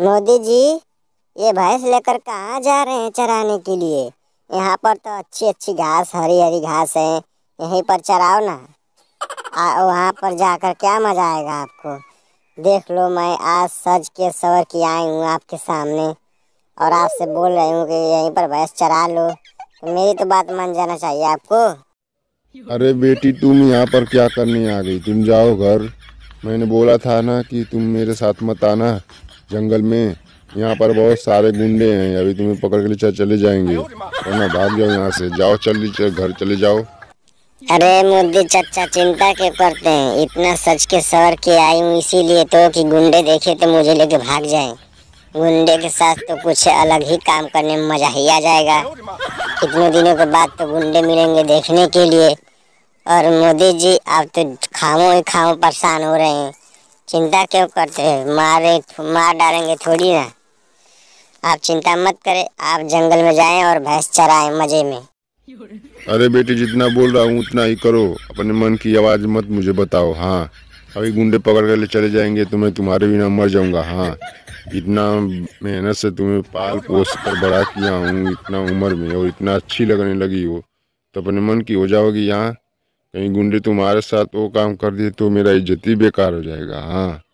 मोदी जी ये भैंस लेकर कहाँ जा रहे हैं चराने के लिए यहाँ पर तो अच्छी अच्छी घास हरी हरी घास है यहीं पर चराओ ना आ, वहाँ पर जाकर क्या मज़ा आएगा आपको देख लो मैं आज सज के सवर के आई हूँ आपके सामने और आपसे बोल रही हूँ कि यहीं पर भैंस चरा लो तो मेरी तो बात मान जाना चाहिए आपको अरे बेटी तुम यहाँ पर क्या करने आ गई तुम जाओ घर मैंने बोला था ना कि तुम मेरे साथ मत आना जंगल में यहाँ पर बहुत सारे गुंडे हैं अभी तुम्हें पकड़ के लिए चले जाएंगे वरना भाग जाओ यहाँ से जाओ चल घर चले जाओ अरे मोदी चाचा चिंता क्यों करते हैं इतना सच के सवर के आई हूँ इसीलिए तो कि गुंडे देखे तो मुझे लेके भाग जाए गुंडे के साथ तो कुछ अलग ही काम करने में मजा ही आ जाएगा कितने दिनों के बाद तो गुंडे मिलेंगे देखने के लिए और मोदी जी आप तो खामो ही खामो परेशान हो रहे हैं चिंता क्यों करते हैं मारे मार डालेंगे थोड़ी ना आप चिंता मत करें आप जंगल में जाएं और भैंस चराएं मजे में अरे बेटी जितना बोल रहा हूँ उतना ही करो अपने मन की आवाज़ मत मुझे बताओ हाँ अभी गुंडे पकड़ कर ले चले जाएंगे तो मैं तुम्हारे बिना मर जाऊँगा हाँ इतना मेहनत से तुम्हें पाल पोस कर बड़ा किया हूँ इतना उम्र में और इतना अच्छी लगने लगी हो तो अपने मन की हो जाओगी यहाँ कहीं गुंडे तुम्हारे साथ वो काम कर दिए तो मेरा इज्जत ही बेकार हो जाएगा हाँ